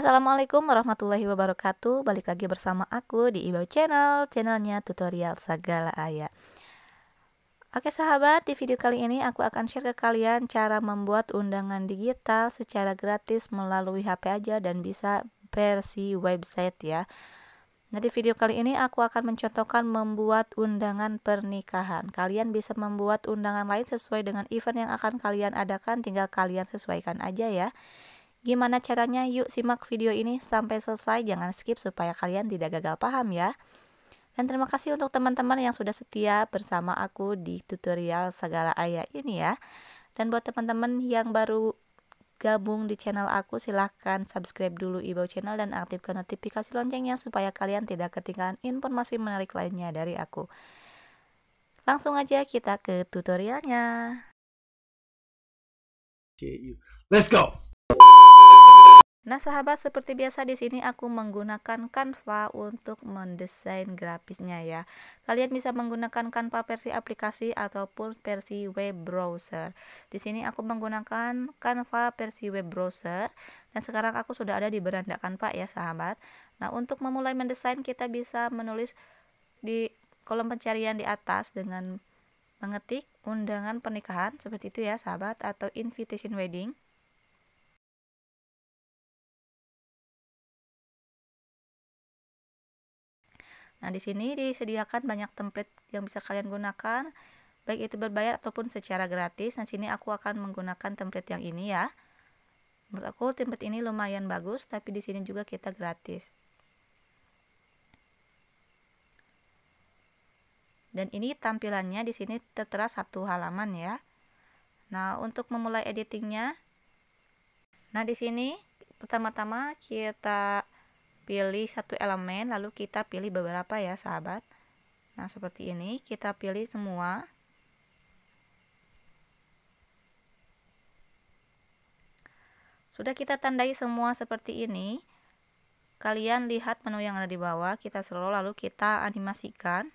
Assalamualaikum warahmatullahi wabarakatuh Balik lagi bersama aku di Ibau Channel Channelnya tutorial segala ayat Oke sahabat, di video kali ini aku akan share ke kalian Cara membuat undangan digital secara gratis melalui HP aja Dan bisa versi website ya Nah, di video kali ini aku akan mencontohkan membuat undangan pernikahan. Kalian bisa membuat undangan lain sesuai dengan event yang akan kalian adakan, tinggal kalian sesuaikan aja ya. Gimana caranya? Yuk simak video ini sampai selesai, jangan skip supaya kalian tidak gagal paham ya. Dan terima kasih untuk teman-teman yang sudah setia bersama aku di tutorial segala ayah ini ya. Dan buat teman-teman yang baru gabung di channel aku, silahkan subscribe dulu ibu Channel dan aktifkan notifikasi loncengnya supaya kalian tidak ketinggalan informasi menarik lainnya dari aku. Langsung aja kita ke tutorialnya. Let's go! Nah, sahabat, seperti biasa di sini aku menggunakan Canva untuk mendesain grafisnya ya. Kalian bisa menggunakan Canva versi aplikasi ataupun versi web browser. Di sini aku menggunakan Canva versi web browser dan sekarang aku sudah ada di beranda Canva ya, sahabat. Nah, untuk memulai mendesain kita bisa menulis di kolom pencarian di atas dengan mengetik undangan pernikahan seperti itu ya, sahabat atau invitation wedding. Nah, di sini disediakan banyak template yang bisa kalian gunakan, baik itu berbayar ataupun secara gratis. Nah, sini aku akan menggunakan template yang ini ya. Menurut aku template ini lumayan bagus, tapi di sini juga kita gratis. Dan ini tampilannya di sini tertera satu halaman ya. Nah, untuk memulai editingnya, nah di sini pertama-tama kita pilih satu elemen lalu kita pilih beberapa ya sahabat nah seperti ini kita pilih semua sudah kita tandai semua seperti ini kalian lihat menu yang ada di bawah kita scroll lalu kita animasikan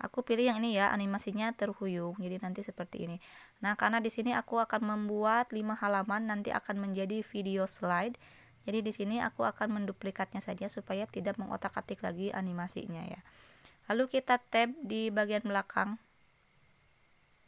aku pilih yang ini ya animasinya terhuyung jadi nanti seperti ini nah karena di sini aku akan membuat 5 halaman nanti akan menjadi video slide jadi di sini aku akan menduplikatnya saja supaya tidak mengotak-atik lagi animasinya ya. Lalu kita tab di bagian belakang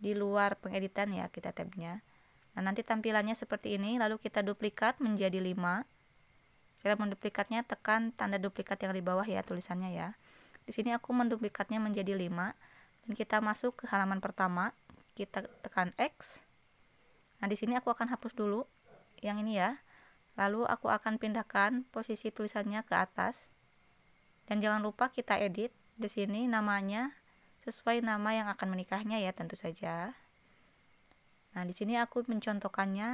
di luar pengeditan ya kita tabnya. Nah, nanti tampilannya seperti ini, lalu kita duplikat menjadi 5. Cara menduplikatnya tekan tanda duplikat yang di bawah ya tulisannya ya. Di sini aku menduplikatnya menjadi 5 dan kita masuk ke halaman pertama, kita tekan X. Nah, di sini aku akan hapus dulu yang ini ya. Lalu aku akan pindahkan posisi tulisannya ke atas. Dan jangan lupa kita edit di sini namanya sesuai nama yang akan menikahnya ya tentu saja. Nah, di sini aku mencontohkannya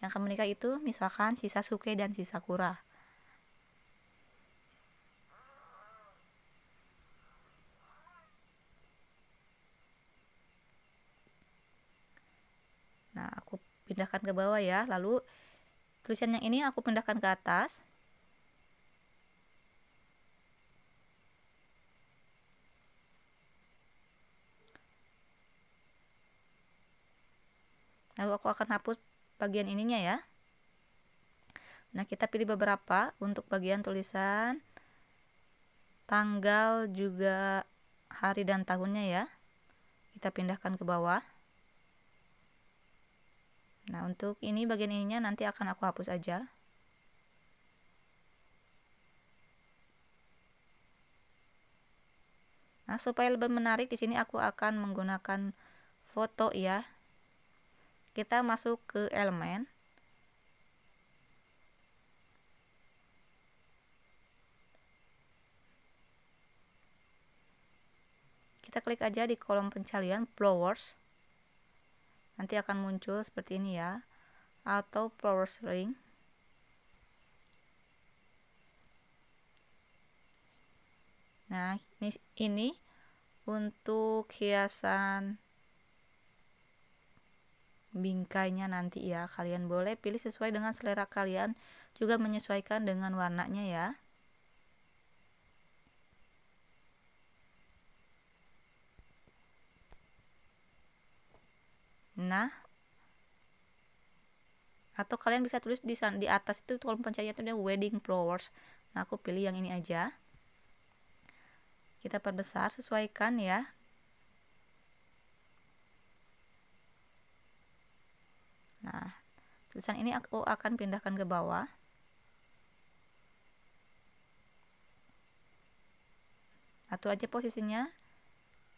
yang akan menikah itu misalkan sisa suke dan sisa kura. Nah, aku pindahkan ke bawah ya, lalu tulisan yang ini aku pindahkan ke atas lalu aku akan hapus bagian ininya ya nah kita pilih beberapa untuk bagian tulisan tanggal juga hari dan tahunnya ya kita pindahkan ke bawah Nah, untuk ini bagian ininya nanti akan aku hapus aja. Nah, supaya lebih menarik di sini aku akan menggunakan foto ya. Kita masuk ke elemen. Kita klik aja di kolom pencarian flowers nanti akan muncul seperti ini ya atau power string nah ini, ini untuk hiasan bingkainya nanti ya kalian boleh pilih sesuai dengan selera kalian juga menyesuaikan dengan warnanya ya nah atau kalian bisa tulis di di atas itu kolom pencarian itu ada wedding flowers nah aku pilih yang ini aja kita perbesar sesuaikan ya nah tulisan ini aku akan pindahkan ke bawah atur aja posisinya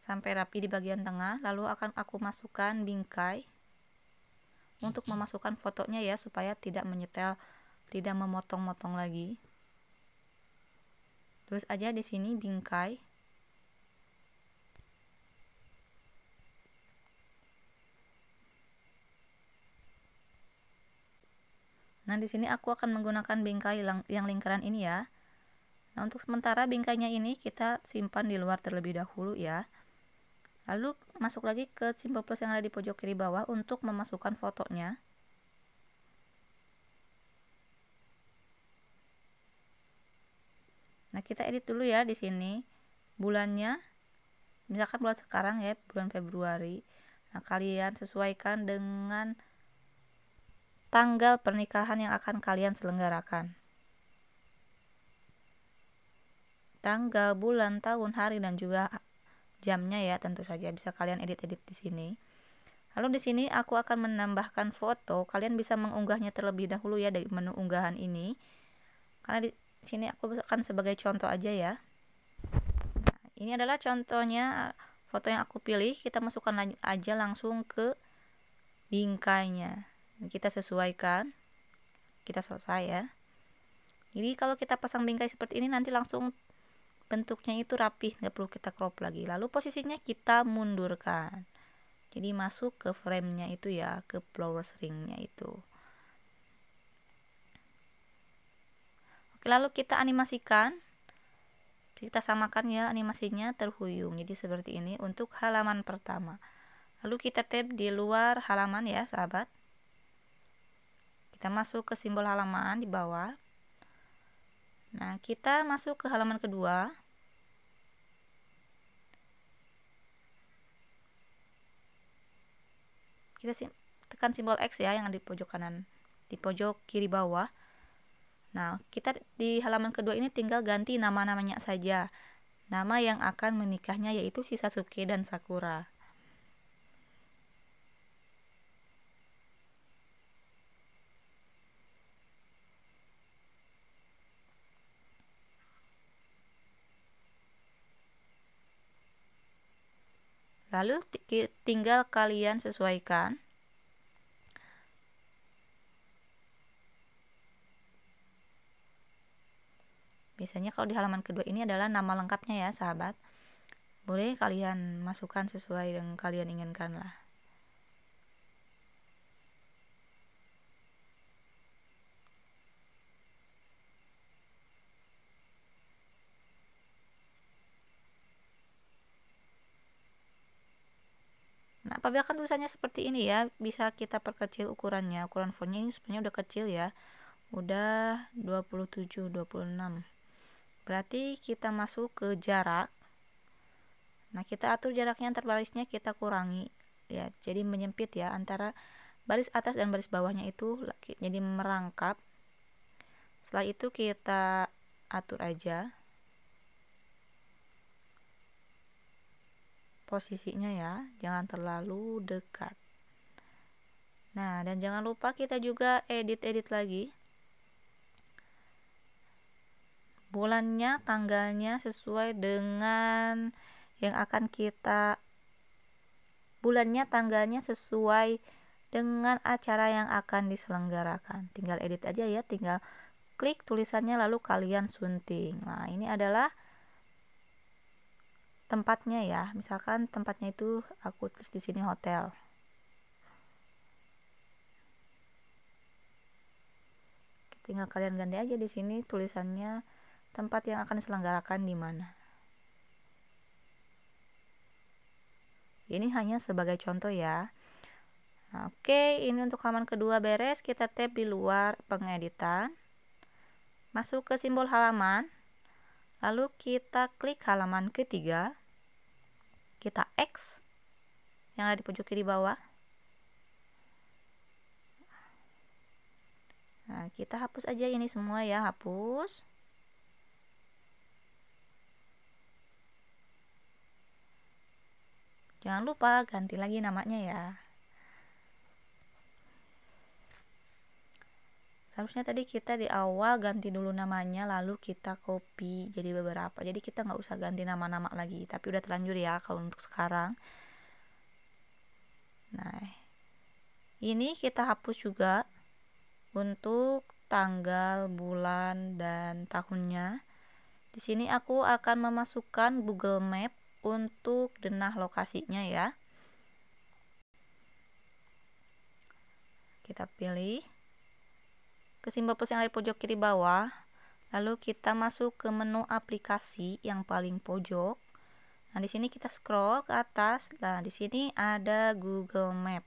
sampai rapi di bagian tengah lalu akan aku masukkan bingkai untuk memasukkan fotonya ya supaya tidak menyetel tidak memotong-motong lagi terus aja di sini bingkai Nah, di sini aku akan menggunakan bingkai yang lingkaran ini ya. Nah, untuk sementara bingkainya ini kita simpan di luar terlebih dahulu ya lalu masuk lagi ke simple plus yang ada di pojok kiri bawah untuk memasukkan fotonya nah kita edit dulu ya di sini bulannya misalkan bulan sekarang ya bulan Februari nah kalian sesuaikan dengan tanggal pernikahan yang akan kalian selenggarakan tanggal, bulan, tahun, hari, dan juga jamnya ya tentu saja bisa kalian edit-edit di sini. Lalu di sini aku akan menambahkan foto. Kalian bisa mengunggahnya terlebih dahulu ya dari menu unggahan ini. Karena di sini aku akan sebagai contoh aja ya. Nah, ini adalah contohnya eh, foto yang aku pilih. Kita masukkan aja langsung ke bingkainya. Kita sesuaikan. Kita selesai ya. Jadi kalau kita pasang bingkai seperti ini nanti langsung bentuknya itu rapih nggak perlu kita crop lagi lalu posisinya kita mundurkan jadi masuk ke frame-nya itu ya ke flowers ring-nya itu Oke, lalu kita animasikan kita samakan ya animasinya terhuyung jadi seperti ini untuk halaman pertama lalu kita tap di luar halaman ya sahabat kita masuk ke simbol halaman di bawah Nah, kita masuk ke halaman kedua. Kita tekan simbol X ya yang ada di pojok kanan, di pojok kiri bawah. Nah, kita di halaman kedua ini tinggal ganti nama-namanya saja. Nama yang akan menikahnya yaitu si Sasuke dan Sakura. Lalu tinggal kalian sesuaikan. Biasanya kalau di halaman kedua ini adalah nama lengkapnya ya, sahabat. Boleh kalian masukkan sesuai yang kalian inginkan lah. apabila kan tulisannya seperti ini ya bisa kita perkecil ukurannya ukuran fontnya ini sebenarnya udah kecil ya udah 27 26 berarti kita masuk ke jarak nah kita atur jaraknya antar barisnya kita kurangi ya jadi menyempit ya antara baris atas dan baris bawahnya itu jadi merangkap setelah itu kita atur aja posisinya ya, jangan terlalu dekat. Nah, dan jangan lupa kita juga edit-edit lagi. Bulannya, tanggalnya sesuai dengan yang akan kita bulannya, tanggalnya sesuai dengan acara yang akan diselenggarakan. Tinggal edit aja ya, tinggal klik tulisannya lalu kalian sunting. Nah, ini adalah tempatnya ya misalkan tempatnya itu aku tulis di sini hotel tinggal kalian ganti aja di sini tulisannya tempat yang akan diselenggarakan di mana ini hanya sebagai contoh ya nah, oke ini untuk halaman kedua beres kita tap di luar pengeditan masuk ke simbol halaman lalu kita klik halaman ketiga kita X yang ada di pojok kiri bawah nah kita hapus aja ini semua ya hapus jangan lupa ganti lagi namanya ya harusnya tadi kita di awal ganti dulu namanya lalu kita copy jadi beberapa jadi kita nggak usah ganti nama-nama lagi tapi udah terlanjur ya kalau untuk sekarang nah ini kita hapus juga untuk tanggal bulan dan tahunnya di sini aku akan memasukkan Google Map untuk denah lokasinya ya kita pilih simbol plus yang ada di pojok kiri bawah. Lalu kita masuk ke menu aplikasi yang paling pojok. Nah, di sini kita scroll ke atas. Nah, di sini ada Google Map.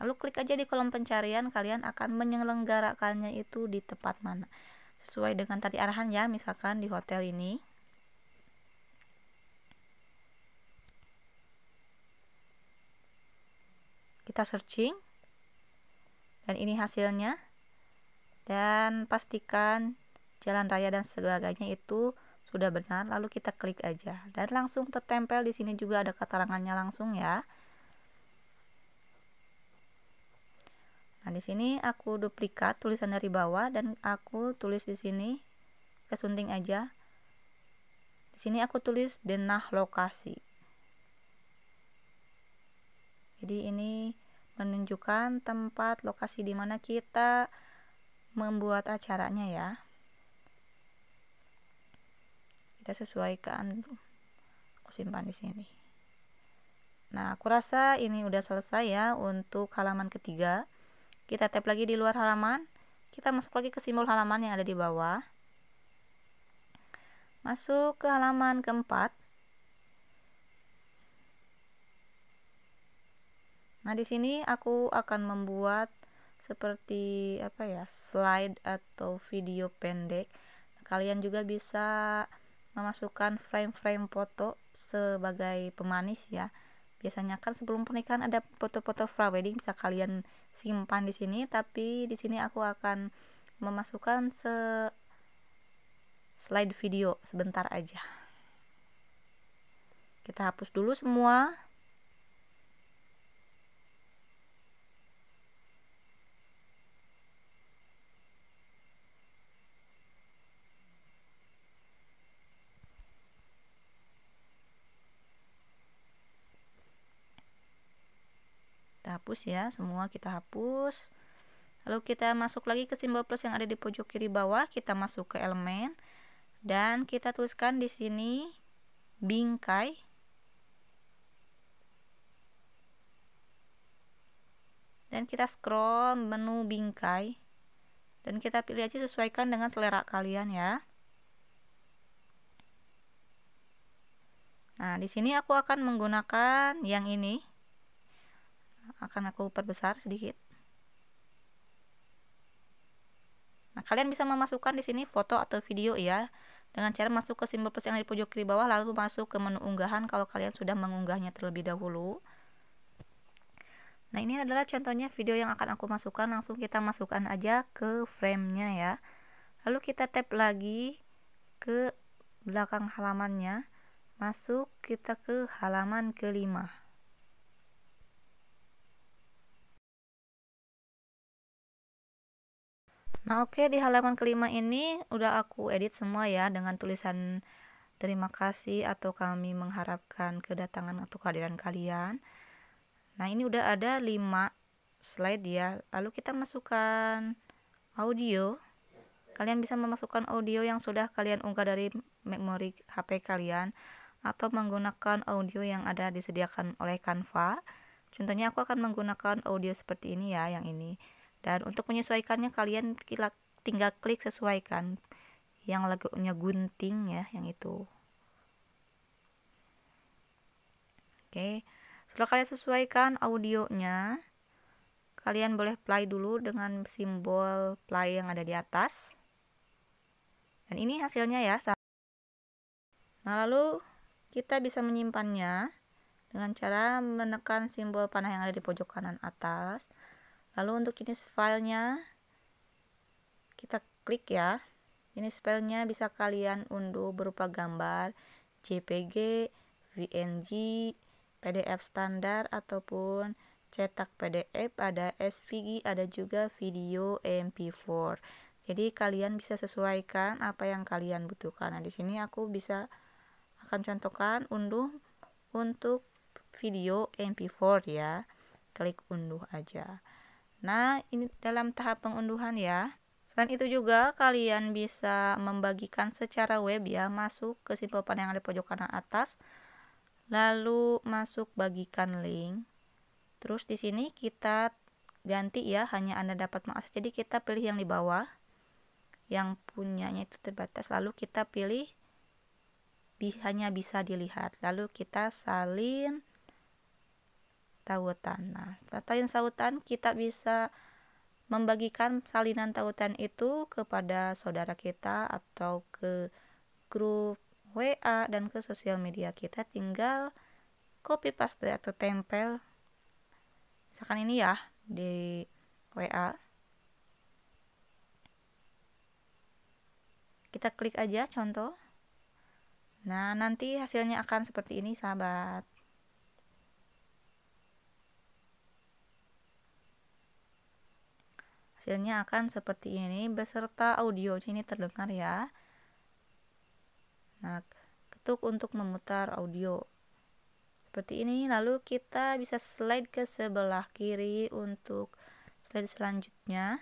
Lalu klik aja di kolom pencarian, kalian akan menyelenggarakannya itu di tempat mana. Sesuai dengan tadi arahan ya, misalkan di hotel ini. Kita searching dan ini hasilnya dan pastikan jalan raya dan sebagainya itu sudah benar lalu kita klik aja dan langsung tertempel di sini juga ada keterangannya langsung ya nah di sini aku duplikat tulisan dari bawah dan aku tulis di sini kita sunting aja di sini aku tulis denah lokasi jadi ini menunjukkan tempat, lokasi di mana kita membuat acaranya ya. Kita sesuaikan. Aku simpan di sini. Nah, aku rasa ini udah selesai ya untuk halaman ketiga. Kita tap lagi di luar halaman. Kita masuk lagi ke simbol halaman yang ada di bawah. Masuk ke halaman keempat. Nah, di sini aku akan membuat seperti apa ya, slide atau video pendek. kalian juga bisa memasukkan frame-frame foto sebagai pemanis ya. Biasanya kan sebelum pernikahan ada foto-foto wedding bisa kalian simpan di sini, tapi di sini aku akan memasukkan se slide video sebentar aja. Kita hapus dulu semua. hapus ya semua kita hapus lalu kita masuk lagi ke simbol plus yang ada di pojok kiri bawah kita masuk ke elemen dan kita tuliskan di sini bingkai dan kita scroll menu bingkai dan kita pilih aja sesuaikan dengan selera kalian ya nah di sini aku akan menggunakan yang ini akan aku perbesar sedikit nah kalian bisa memasukkan di sini foto atau video ya dengan cara masuk ke simbol plus yang di pojok kiri bawah lalu masuk ke menu unggahan kalau kalian sudah mengunggahnya terlebih dahulu nah ini adalah contohnya video yang akan aku masukkan langsung kita masukkan aja ke framenya ya lalu kita tap lagi ke belakang halamannya masuk kita ke halaman kelima Nah, oke okay, di halaman kelima ini udah aku edit semua ya dengan tulisan terima kasih atau kami mengharapkan kedatangan atau kehadiran kalian. Nah, ini udah ada lima slide ya. Lalu kita masukkan audio. Kalian bisa memasukkan audio yang sudah kalian unggah dari memori HP kalian atau menggunakan audio yang ada disediakan oleh Canva. Contohnya aku akan menggunakan audio seperti ini ya, yang ini. Dan untuk menyesuaikannya kalian tinggal klik sesuaikan yang lagunya gunting ya, yang itu. Oke. Setelah kalian sesuaikan audionya, kalian boleh play dulu dengan simbol play yang ada di atas. Dan ini hasilnya ya. Nah, lalu kita bisa menyimpannya dengan cara menekan simbol panah yang ada di pojok kanan atas lalu untuk jenis filenya kita klik ya jenis filenya bisa kalian unduh berupa gambar JPG, VNG, PDF standar ataupun cetak PDF ada SVG ada juga video MP4 jadi kalian bisa sesuaikan apa yang kalian butuhkan nah di sini aku bisa akan contohkan unduh untuk video MP4 ya klik unduh aja Nah, ini dalam tahap pengunduhan ya. Selain itu juga kalian bisa membagikan secara web ya, masuk ke simple yang ada di pojok kanan atas, lalu masuk bagikan link. Terus di sini kita ganti ya, hanya Anda dapat mengakses. Jadi kita pilih yang di bawah yang punyanya itu terbatas, lalu kita pilih hanya bisa dilihat. Lalu kita salin tautan. Nah, setelah sautan kita bisa membagikan salinan tautan itu kepada saudara kita atau ke grup WA dan ke sosial media kita tinggal copy paste atau tempel misalkan ini ya di WA kita klik aja contoh nah nanti hasilnya akan seperti ini sahabat Hasilnya akan seperti ini beserta audionya ini terdengar ya. Nah, ketuk untuk memutar audio. Seperti ini, lalu kita bisa slide ke sebelah kiri untuk slide selanjutnya.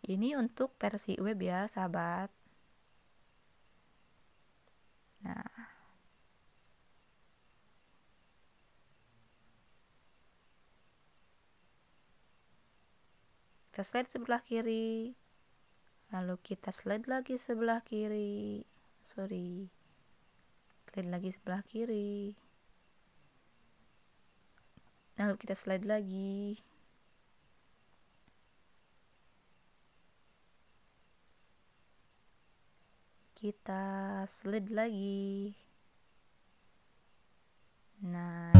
Ini untuk versi web ya, sahabat. kita slide sebelah kiri lalu kita slide lagi sebelah kiri sorry slide lagi sebelah kiri lalu kita slide lagi kita slide lagi nah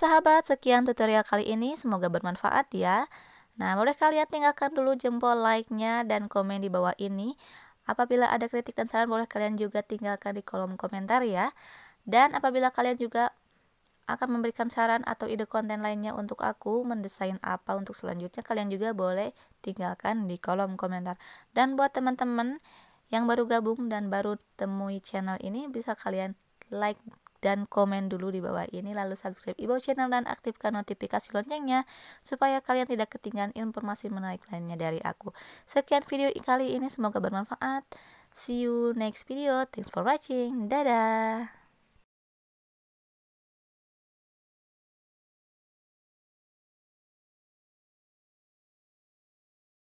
sahabat, sekian tutorial kali ini. Semoga bermanfaat ya. Nah, boleh kalian tinggalkan dulu jempol like-nya dan komen di bawah ini. Apabila ada kritik dan saran, boleh kalian juga tinggalkan di kolom komentar ya. Dan apabila kalian juga akan memberikan saran atau ide konten lainnya untuk aku mendesain apa untuk selanjutnya, kalian juga boleh tinggalkan di kolom komentar. Dan buat teman-teman yang baru gabung dan baru temui channel ini, bisa kalian like, dan komen dulu di bawah ini lalu subscribe Ibo channel dan aktifkan notifikasi loncengnya supaya kalian tidak ketinggalan informasi menarik lainnya dari aku. Sekian video kali ini semoga bermanfaat. See you next video. Thanks for watching. Dadah.